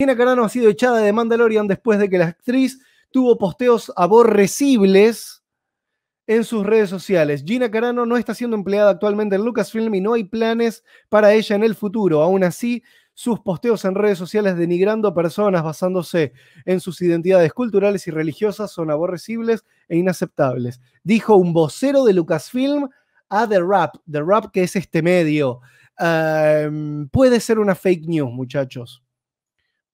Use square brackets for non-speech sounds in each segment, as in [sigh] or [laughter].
Gina Carano ha sido echada de Mandalorian después de que la actriz tuvo posteos aborrecibles en sus redes sociales. Gina Carano no está siendo empleada actualmente en Lucasfilm y no hay planes para ella en el futuro. Aún así, sus posteos en redes sociales denigrando a personas basándose en sus identidades culturales y religiosas son aborrecibles e inaceptables. Dijo un vocero de Lucasfilm a The Rap, The Rap que es este medio. puede ser una fake news, muchachos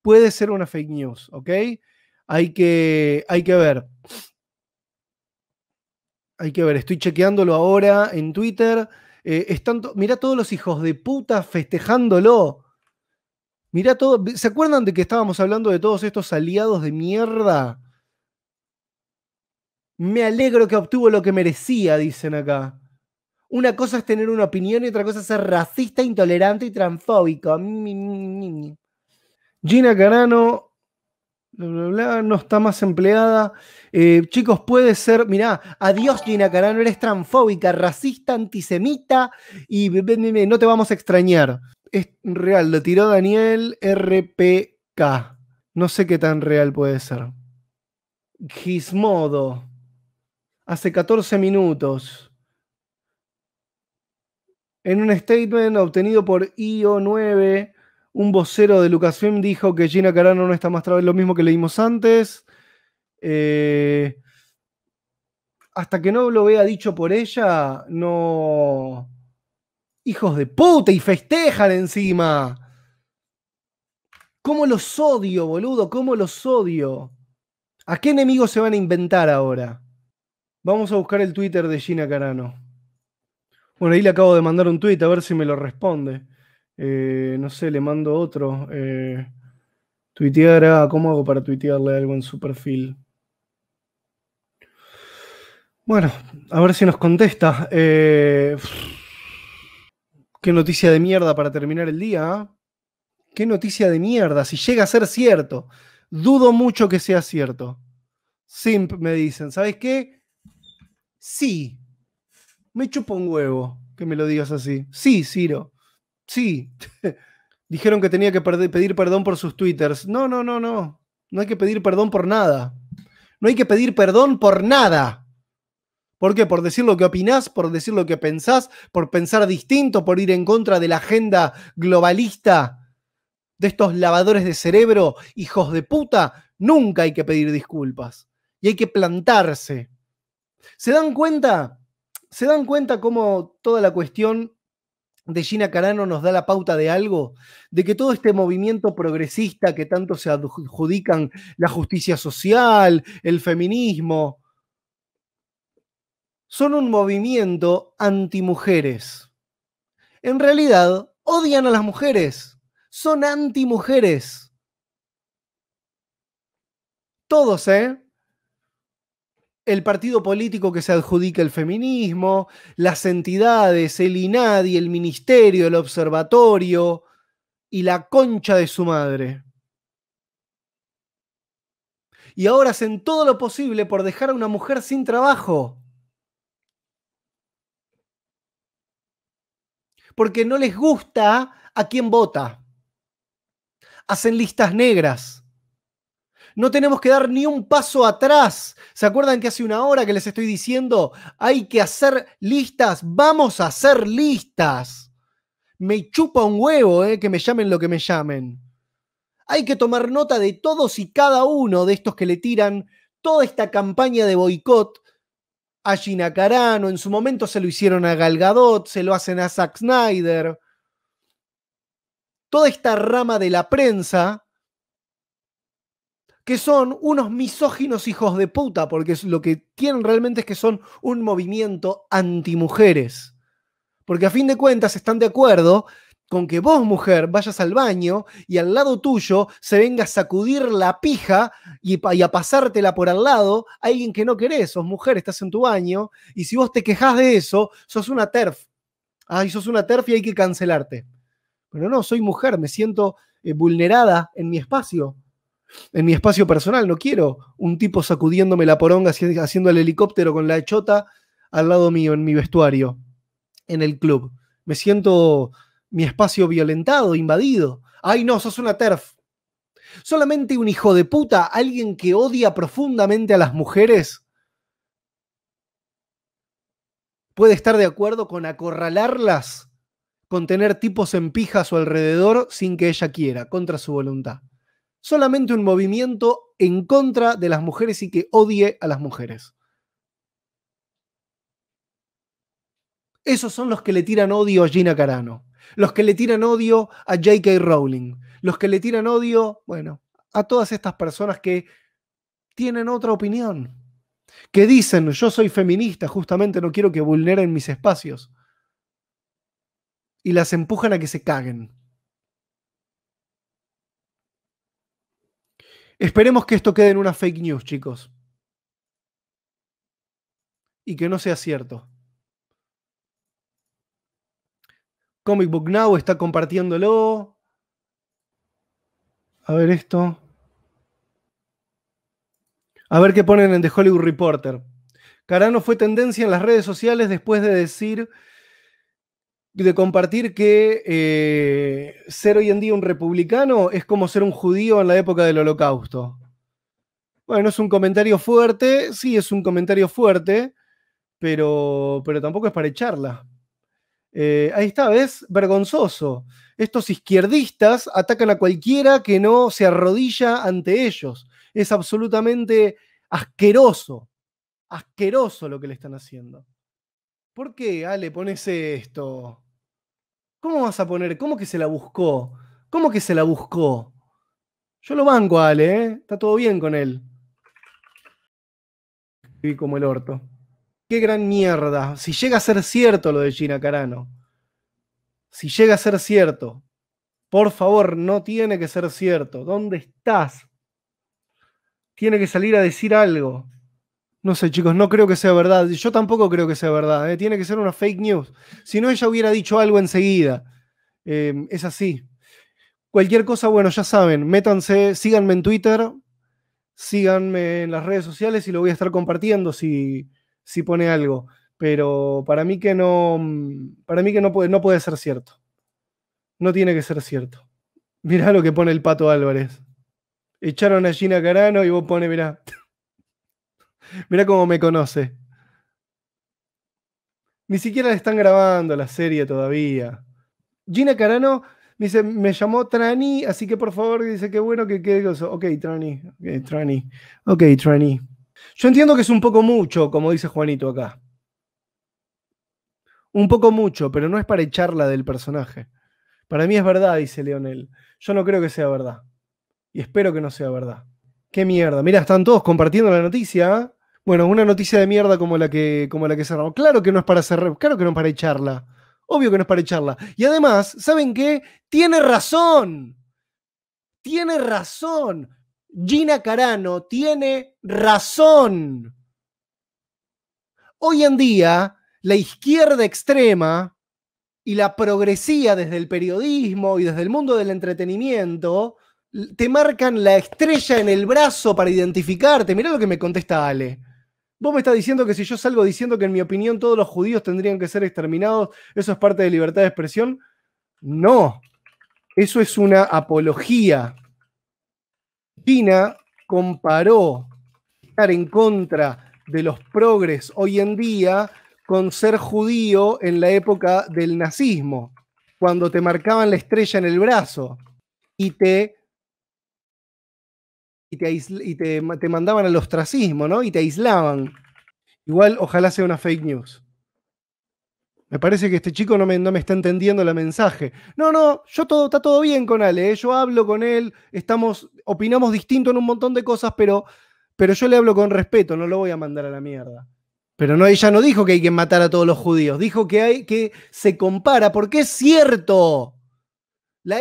puede ser una fake news, ¿ok? Hay que, hay que ver. Hay que ver, estoy chequeándolo ahora en Twitter. Eh, mirá todos los hijos de puta festejándolo. Mirá todo. ¿Se acuerdan de que estábamos hablando de todos estos aliados de mierda? Me alegro que obtuvo lo que merecía, dicen acá. Una cosa es tener una opinión y otra cosa es ser racista, intolerante y transfóbico. Mm, mm, mm, Gina Carano, no está más empleada. Eh, chicos, puede ser, mirá, adiós Gina Carano, eres transfóbica, racista, antisemita y no te vamos a extrañar. Es real, lo tiró Daniel RPK. No sé qué tan real puede ser. Gizmodo. Hace 14 minutos. En un statement obtenido por IO9, un vocero de Lucasfilm dijo que Gina Carano no está más través lo mismo que leímos antes. Eh, hasta que no lo vea dicho por ella, no. Hijos de puta, y festejan encima. ¿Cómo los odio, boludo? ¿Cómo los odio? ¿A qué enemigos se van a inventar ahora? Vamos a buscar el Twitter de Gina Carano. Bueno, ahí le acabo de mandar un tweet a ver si me lo responde. Eh, no sé, le mando otro. Eh, tuitear, ah, ¿cómo hago para tuitearle algo en su perfil? Bueno, a ver si nos contesta. Eh, qué noticia de mierda para terminar el día. ¿ah? Qué noticia de mierda, si llega a ser cierto. Dudo mucho que sea cierto. Simp, me dicen. ¿Sabes qué? Sí. Me chupo un huevo que me lo digas así. Sí, Ciro. Sí, [laughs] dijeron que tenía que pedir perdón por sus twitters. No, no, no, no. No hay que pedir perdón por nada. No hay que pedir perdón por nada. ¿Por qué? Por decir lo que opinás, por decir lo que pensás, por pensar distinto, por ir en contra de la agenda globalista de estos lavadores de cerebro, hijos de puta. Nunca hay que pedir disculpas. Y hay que plantarse. ¿Se dan cuenta? ¿Se dan cuenta cómo toda la cuestión de Gina Carano nos da la pauta de algo, de que todo este movimiento progresista que tanto se adjudican la justicia social, el feminismo, son un movimiento antimujeres. En realidad, odian a las mujeres, son antimujeres. Todos, ¿eh? el partido político que se adjudica el feminismo, las entidades, el INADI, el ministerio, el observatorio y la concha de su madre. Y ahora hacen todo lo posible por dejar a una mujer sin trabajo. Porque no les gusta a quien vota. Hacen listas negras no tenemos que dar ni un paso atrás. ¿Se acuerdan que hace una hora que les estoy diciendo, hay que hacer listas? Vamos a hacer listas. Me chupa un huevo eh, que me llamen lo que me llamen. Hay que tomar nota de todos y cada uno de estos que le tiran toda esta campaña de boicot a Gina Carano. En su momento se lo hicieron a Galgadot, se lo hacen a Zack Snyder. Toda esta rama de la prensa que son unos misóginos hijos de puta, porque lo que tienen realmente es que son un movimiento antimujeres. Porque a fin de cuentas están de acuerdo con que vos, mujer, vayas al baño y al lado tuyo se venga a sacudir la pija y, a pasártela por al lado a alguien que no querés. Sos mujer, estás en tu baño y si vos te quejas de eso, sos una TERF. Ay, sos una TERF y hay que cancelarte. Pero no, soy mujer, me siento eh, vulnerada en mi espacio en mi espacio personal. No quiero un tipo sacudiéndome la poronga haciendo el helicóptero con la chota al lado mío, en mi vestuario, en el club. Me siento mi espacio violentado, invadido. Ay, no, sos una TERF. Solamente un hijo de puta, alguien que odia profundamente a las mujeres, puede estar de acuerdo con acorralarlas, con tener tipos en pija a su alrededor sin que ella quiera, contra su voluntad solamente un movimiento en contra de las mujeres y que odie a las mujeres. Esos son los que le tiran odio a Gina Carano, los que le tiran odio a J.K. Rowling, los que le tiran odio, bueno, a todas estas personas que tienen otra opinión, que dicen, yo soy feminista, justamente no quiero que vulneren mis espacios, y las empujan a que se caguen. Esperemos que esto quede en una fake news, chicos. Y que no sea cierto. Comic Book Now está compartiéndolo. A ver esto. A ver qué ponen en The Hollywood Reporter. Carano fue tendencia en las redes sociales después de decir de compartir que eh, ser hoy en día un republicano es como ser un judío en la época del holocausto. Bueno, es un comentario fuerte, sí, es un comentario fuerte, pero, pero tampoco es para echarla. Eh, ahí está, ¿ves? Vergonzoso. Estos izquierdistas atacan a cualquiera que no se arrodilla ante ellos. Es absolutamente asqueroso, asqueroso lo que le están haciendo. ¿Por qué, Ale, pones esto? ¿Cómo vas a poner? ¿Cómo que se la buscó? ¿Cómo que se la buscó? Yo lo banco Ale, ¿eh? Está todo bien con él. Y como el orto. Qué gran mierda. Si llega a ser cierto lo de Gina Carano. Si llega a ser cierto. Por favor, no tiene que ser cierto. ¿Dónde estás? Tiene que salir a decir algo. No sé, chicos, no creo que sea verdad. Yo tampoco creo que sea verdad. ¿eh? Tiene que ser una fake news. Si no, ella hubiera dicho algo enseguida. Em, es así. Cualquier cosa, bueno, ya saben, métanse, síganme en Twitter, síganme en las redes sociales y lo voy a estar compartiendo si, si pone algo. Pero para mí que no, para mí que no puede, no puede ser cierto. No tiene que ser cierto. Mirá lo que pone el Pato Álvarez. Echaron a Gina Carano y vos pone, mirá. Mira cómo me conoce. Ni siquiera le están grabando la serie todavía. Gina Carano dice, me llamó Trani, así que por favor, dice, que bueno que quede Ok, Trani, ok, Trani, ok, Trani. Yo entiendo que es un poco mucho, como dice Juanito acá. Un poco mucho, pero no es para echarla del personaje. Para mí es verdad, dice Leonel. Yo no creo que sea verdad. Y espero que no sea verdad. Qué mierda. Mira, están todos compartiendo la noticia. ¿eh? Bueno, una noticia de mierda como la que, como la que cerramos. Claro que no es para cerrar, claro que no es para echarla. Obvio que no es para echarla. Y además, ¿saben qué? Tiene razón. Tiene razón. Gina Carano tiene razón. Hoy en día, la izquierda extrema y la progresía desde el periodismo y desde el mundo del entretenimiento te marcan la estrella en el brazo para identificarte. Mirá lo que me contesta Ale. Vos me estás diciendo que si yo salgo diciendo que en mi opinión todos los judíos tendrían que ser exterminados, ¿eso es parte de libertad de expresión? No, eso es una apología. China comparó estar en contra de los progres hoy en día con ser judío en la época del nazismo, cuando te marcaban la estrella en el brazo y te y, te, y te, mandaban al ostracismo, ¿no? Y te aislaban. Igual, ojalá sea una fake news. Me parece que este chico no me, está entendiendo el mensaje. No, no, yo todo, está todo bien con Ale, ¿eh? yo hablo con él, estamos, opinamos distinto en un montón de cosas, pero, pero yo le hablo con respeto, no lo voy a mandar a la mierda. Pero no, ella no dijo que hay que matar a todos los judíos, dijo que hay que se compara, porque es cierto.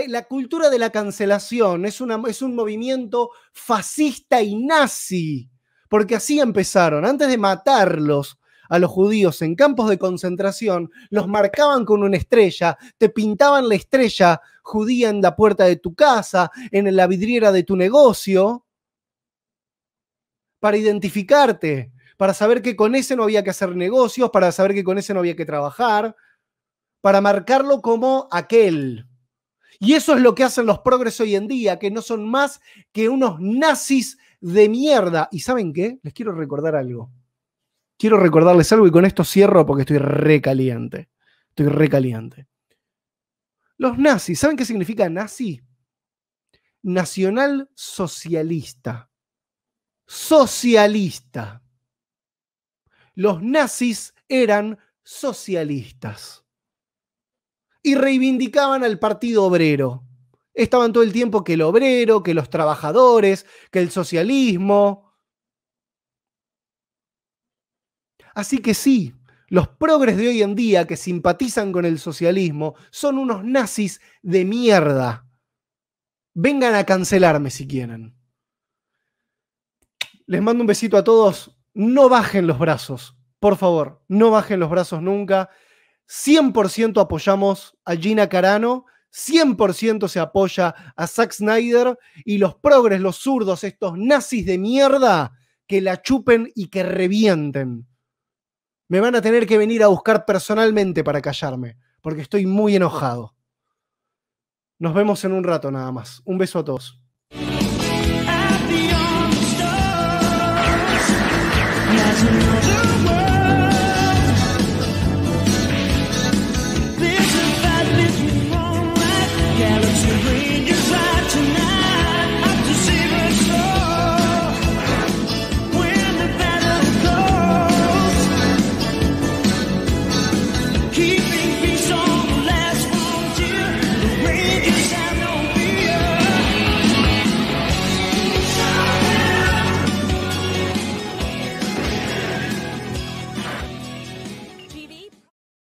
La, cultura de la cancelación es, es un movimiento fascista y nazi, porque así empezaron. Antes de matarlos, a los judíos en campos de concentración, los marcaban con una estrella, te pintaban la estrella judía en la puerta de tu casa, en la vidriera de tu negocio, para identificarte, para saber que con ese no había que hacer negocios, para saber que con ese no había que trabajar, para marcarlo como aquel. Y eso es lo que hacen los progres hoy en día, que no son más que unos nazis de mierda. ¿Y saben qué? Les quiero recordar algo. Quiero recordarles algo y con esto cierro porque estoy recaliente. Estoy recaliente. Los nazis, ¿saben qué significa nazi? Nacional socialista. Socialista. Los nazis eran socialistas y reivindicaban al Partido Obrero. Estaban todo el tiempo que el obrero, que los trabajadores, que el socialismo. Así que sí, los progres de hoy en día que simpatizan con el socialismo son unos nazis de mierda. Vengan a cancelarme si quieren. Les mando un besito a todos. No bajen los brazos, por favor, no bajen los brazos nunca. 100% apoyamos a Gina Carano, 100% se apoya a Zack Snyder y los progres, los zurdos, estos nazis de mierda, que la chupen y que revienten. Me van a tener que venir a buscar personalmente para callarme, porque estoy muy enojado. Nos vemos en un rato nada más. Un beso a todos.